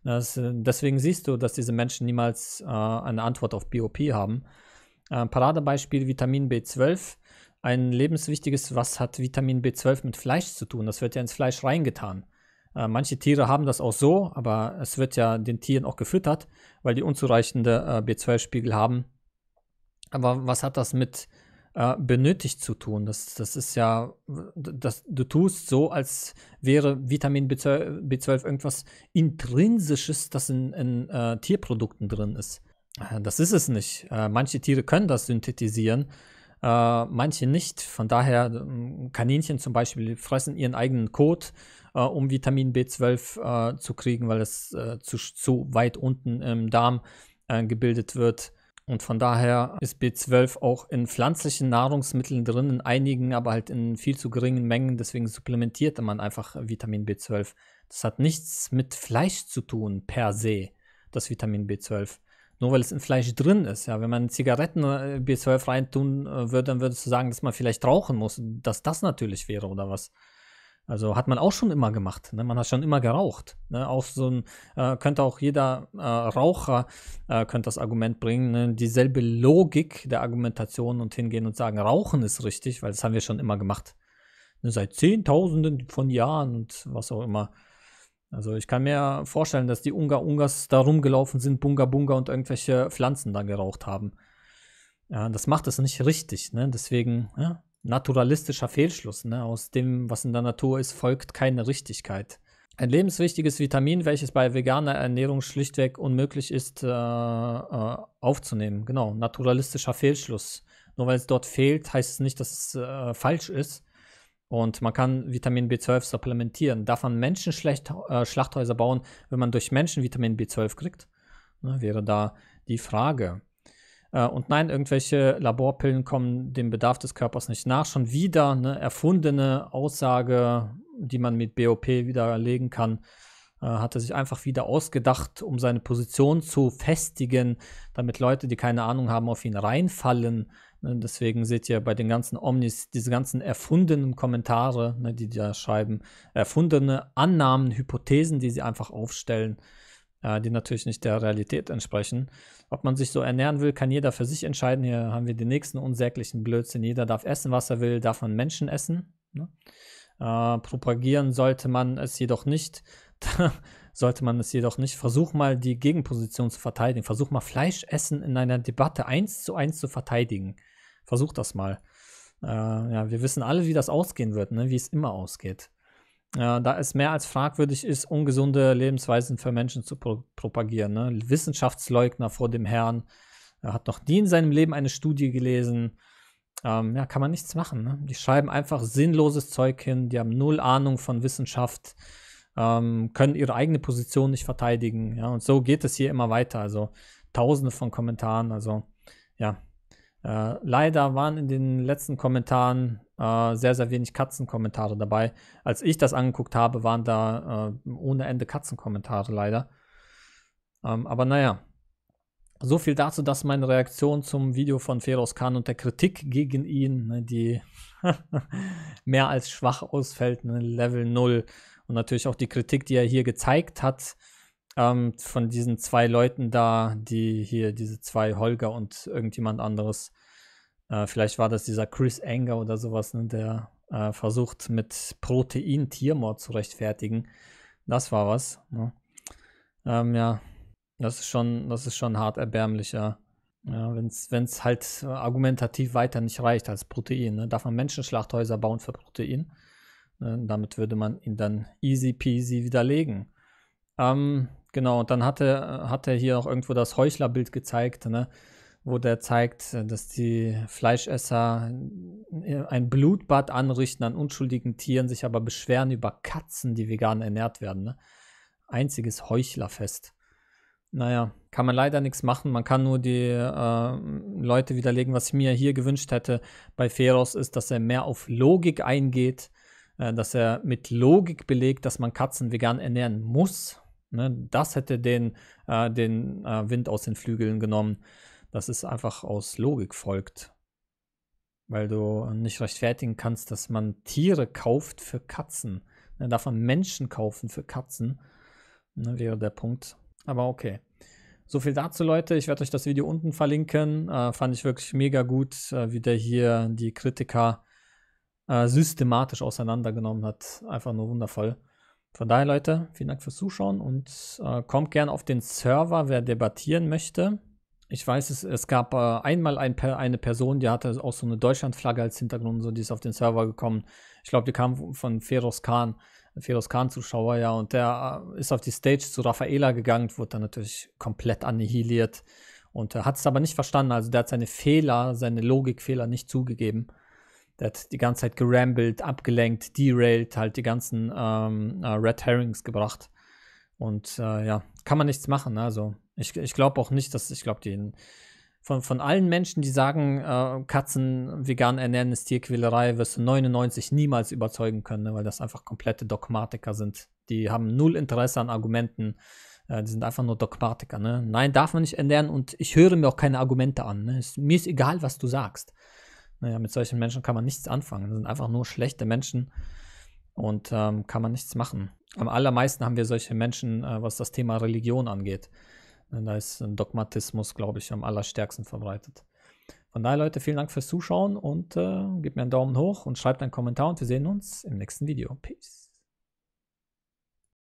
Das, äh, deswegen siehst du, dass diese Menschen niemals äh, eine Antwort auf BOP haben. Äh, Paradebeispiel Vitamin B12. Ein lebenswichtiges, was hat Vitamin B12 mit Fleisch zu tun? Das wird ja ins Fleisch reingetan. Äh, manche Tiere haben das auch so, aber es wird ja den Tieren auch gefüttert, weil die unzureichende äh, B12-Spiegel haben. Aber was hat das mit äh, benötigt zu tun. Das, das ist ja, das, du tust so, als wäre Vitamin B12, irgendwas Intrinsisches, das in, in äh, Tierprodukten drin ist. Äh, das ist es nicht. Äh, manche Tiere können das synthetisieren, äh, manche nicht. Von daher, ähm, Kaninchen zum Beispiel fressen ihren eigenen Kot, um Vitamin B12 zu kriegen, weil es zu, zu weit unten im Darm gebildet wird und von daher ist B12 auch in pflanzlichen Nahrungsmitteln drin, in einigen, aber halt in viel zu geringen Mengen. Deswegen supplementiert man einfach Vitamin B12. Das hat nichts mit Fleisch zu tun per se, das Vitamin B12. Nur weil es in Fleisch drin ist. Ja, wenn man Zigaretten äh, B12 reintun äh, würde, dann würdest du sagen, dass man vielleicht rauchen muss. Dass das natürlich wäre oder was. Also hat man auch schon immer gemacht. Ne? Man hat schon immer geraucht. Ne? Auch so ein, äh, könnte auch jeder äh, Raucher äh, könnte das Argument bringen, ne? dieselbe Logik der Argumentation und hingehen und sagen, Rauchen ist richtig, weil das haben wir schon immer gemacht. Ne, seit Zehntausenden von Jahren und was auch immer. Also ich kann mir vorstellen, dass die Ungar Ungars da rumgelaufen sind, Bunga Bunga und irgendwelche Pflanzen da geraucht haben. Ja, das macht es nicht richtig. Ne? Deswegen, ja, naturalistischer Fehlschluss. Ne? Aus dem, was in der Natur ist, folgt keine Richtigkeit. Ein lebenswichtiges Vitamin, welches bei veganer Ernährung schlichtweg unmöglich ist, äh, äh, aufzunehmen. Genau, naturalistischer Fehlschluss. Nur weil es dort fehlt, heißt es nicht, dass es äh, falsch ist. Und man kann Vitamin B12 supplementieren. Darf man Menschen-Schlachthäuser äh, bauen, wenn man durch Menschen Vitamin B12 kriegt? Ne, wäre da die Frage. Äh, und nein, irgendwelche Laborpillen kommen dem Bedarf des Körpers nicht nach. Schon wieder eine erfundene Aussage, die man mit BOP widerlegen kann äh, hat er sich einfach wieder ausgedacht, um seine Position zu festigen, damit Leute, die keine Ahnung haben, auf ihn reinfallen. Ne, deswegen seht ihr bei den ganzen Omnis diese ganzen erfundenen Kommentare, ne, die da schreiben, erfundene Annahmen, Hypothesen, die sie einfach aufstellen, äh, die natürlich nicht der Realität entsprechen. Ob man sich so ernähren will, kann jeder für sich entscheiden. Hier haben wir den nächsten unsäglichen Blödsinn. Jeder darf essen, was er will, darf man Menschen essen. Ne? Äh, propagieren sollte man es jedoch nicht. <laughs> sollte man es jedoch nicht. Versuch mal, die Gegenposition zu verteidigen. Versuch mal, Fleisch essen in einer Debatte eins zu eins zu verteidigen. Versuch das mal. Äh, ja, wir wissen alle, wie das ausgehen wird, ne? wie es immer ausgeht da es mehr als fragwürdig ist, ungesunde Lebensweisen für Menschen zu pro propagieren. Ne? Wissenschaftsleugner vor dem Herrn. Er hat noch nie in seinem Leben eine Studie gelesen. Ähm, ja, kann man nichts machen. Ne? Die schreiben einfach sinnloses Zeug hin. Die haben null Ahnung von Wissenschaft, ähm, können ihre eigene Position nicht verteidigen. Ja? Und so geht es hier immer weiter. Also tausende von Kommentaren. Also ja, äh, leider waren in den letzten Kommentaren äh, sehr, sehr wenig Katzenkommentare dabei. Als ich das angeguckt habe, waren da äh, ohne Ende Katzenkommentare leider. Ähm, aber naja, so viel dazu, dass meine Reaktion zum Video von Feroz Khan und der Kritik gegen ihn, ne, die <laughs> mehr als schwach ausfällt, ne, Level 0. Und natürlich auch die Kritik, die er hier gezeigt hat, ähm, von diesen zwei Leuten da, die hier, diese zwei Holger und irgendjemand anderes, äh, vielleicht war das dieser Chris Anger oder sowas, ne, der äh, versucht mit Protein Tiermord zu rechtfertigen. Das war was. Ne? Ähm, ja, das ist schon, das ist schon hart erbärmlicher. ja. wenn es halt äh, argumentativ weiter nicht reicht als Protein, ne? darf man Menschenschlachthäuser bauen für Protein. Ne, damit würde man ihn dann easy peasy widerlegen. Ähm, genau, und dann hat er, hat er hier auch irgendwo das Heuchlerbild gezeigt, ne? wo der zeigt, dass die Fleischesser ein Blutbad anrichten an unschuldigen Tieren, sich aber beschweren über Katzen, die vegan ernährt werden. Ne? Einziges Heuchlerfest. Naja, kann man leider nichts machen. Man kann nur die äh, Leute widerlegen, was ich mir hier gewünscht hätte bei Feros ist, dass er mehr auf Logik eingeht, äh, dass er mit Logik belegt, dass man Katzen vegan ernähren muss, Ne? Das hätte den, äh, den äh, Wind aus den Flügeln genommen. Das ist einfach aus Logik folgt. Weil du nicht rechtfertigen kannst, dass man Tiere kauft für Katzen. Ne? Darf man Menschen kaufen für Katzen? Ne? Wäre der Punkt. Aber okay. So viel dazu, Leute. Ich werde euch das Video unten verlinken. Äh, fand ich wirklich mega gut, äh, wie der hier die Kritiker äh, systematisch auseinandergenommen hat. Einfach nur wundervoll. Von daher, Leute, vielen Dank fürs Zuschauen und äh, kommt gern auf den Server, wer debattieren möchte. Ich weiß, es, es gab äh, einmal ein, eine Person, die hatte auch so eine Deutschlandflagge als Hintergrund, und so die ist auf den Server gekommen. Ich glaube, die kam von Feroz Khan, Feroz Khan-Zuschauer, ja, und der äh, ist auf die Stage zu Raffaela gegangen, wurde dann natürlich komplett annihiliert und äh, hat es aber nicht verstanden. Also der hat seine Fehler, seine Logikfehler nicht zugegeben der hat die ganze Zeit gerambelt, abgelenkt, derailed, halt die ganzen ähm, äh, Red Herrings gebracht. Und äh, ja, kann man nichts machen. Ne? Also ich, ich glaube auch nicht, dass ich glaube, die von, von allen Menschen, die sagen, äh, Katzen vegan ernähren ist Tierquälerei, wirst du 99 niemals überzeugen können, ne? weil das einfach komplette Dogmatiker sind. Die haben null Interesse an Argumenten. Äh, die sind einfach nur Dogmatiker. Ne? Nein, darf man nicht ernähren und ich höre mir auch keine Argumente an. Ne? Ist, mir ist egal, was du sagst. Naja, mit solchen Menschen kann man nichts anfangen. Das sind einfach nur schlechte Menschen und ähm, kann man nichts machen. Am allermeisten haben wir solche Menschen, äh, was das Thema Religion angeht. Da ist Dogmatismus, glaube ich, am allerstärksten verbreitet. Von daher, Leute, vielen Dank fürs Zuschauen und äh, gebt mir einen Daumen hoch und schreibt einen Kommentar und wir sehen uns im nächsten Video. Peace.